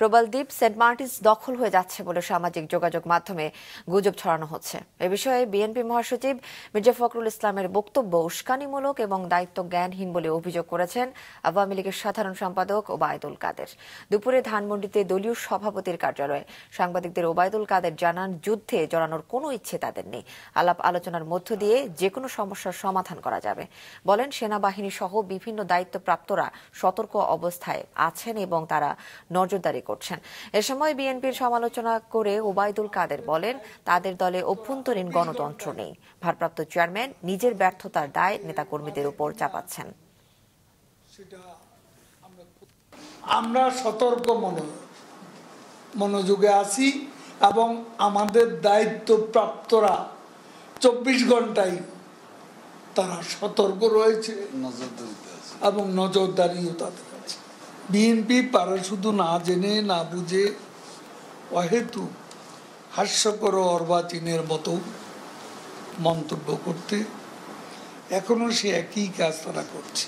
প্রবল দ্বীপ Saint Martin's দখল হয়ে যাচ্ছে বলে সামাজিক যোগাযোগ মাধ্যমে গুজব ছড়ানো হচ্ছে এ বিষয়ে বিএনপি মহাসচিব মির্জা ফখরুল ইসলামের বক্তব্য উস্কানিমূলক এবং দায়িত্ব জ্ঞানহীন বলে অভিযোগ করেছেন আওয়ামী লীগের সাধারণ সম্পাদক ওবায়দুল কাদের দুপুরে ধানমন্ডিতে দলীয় সভাপতির কার্যালয়ে সাংবাদিকদের ওবায়দুল কাদের জানান যুদ্ধে জড়ানোর কোনো ইচ্ছে তাদের নেই আলাপ আলোচনার মধ্য দিয়ে যে কোনো সমস্যার সমাধান করা যাবে বলেন সেনাবাহিনী সহ বিভিন্ন দায়িত্বপ্রাপ্তরা সতর্ক অবস্থায় আছেন এবং তারা নজরদারি করছেন এ সময় বিএনপির সমালোচনা করে ওবায়দুল কাদের বলেন তাদের দলে অভ্যন্তরীণ গণতন্ত্র নেই ভারপ্রাপ্ত চেয়ারম্যান নিজের ব্যর্থতার দায় নেতাকর্মীদের উপর চাপাচ্ছেন আমরা সতর্ক মনে মনোযোগে আছি এবং আমাদের দায়িত্ব প্রাপ্তরা চব্বিশ ঘন্টায় তারা সতর্ক রয়েছে এবং নজরদারিও তাদের বিএনপি পারে শুধু না জেনে না বুঝে অহেতু হাস্যকর অর্বাচীনের মতো মন্তব্য করতে এখনও সে একই কাজ তারা করছে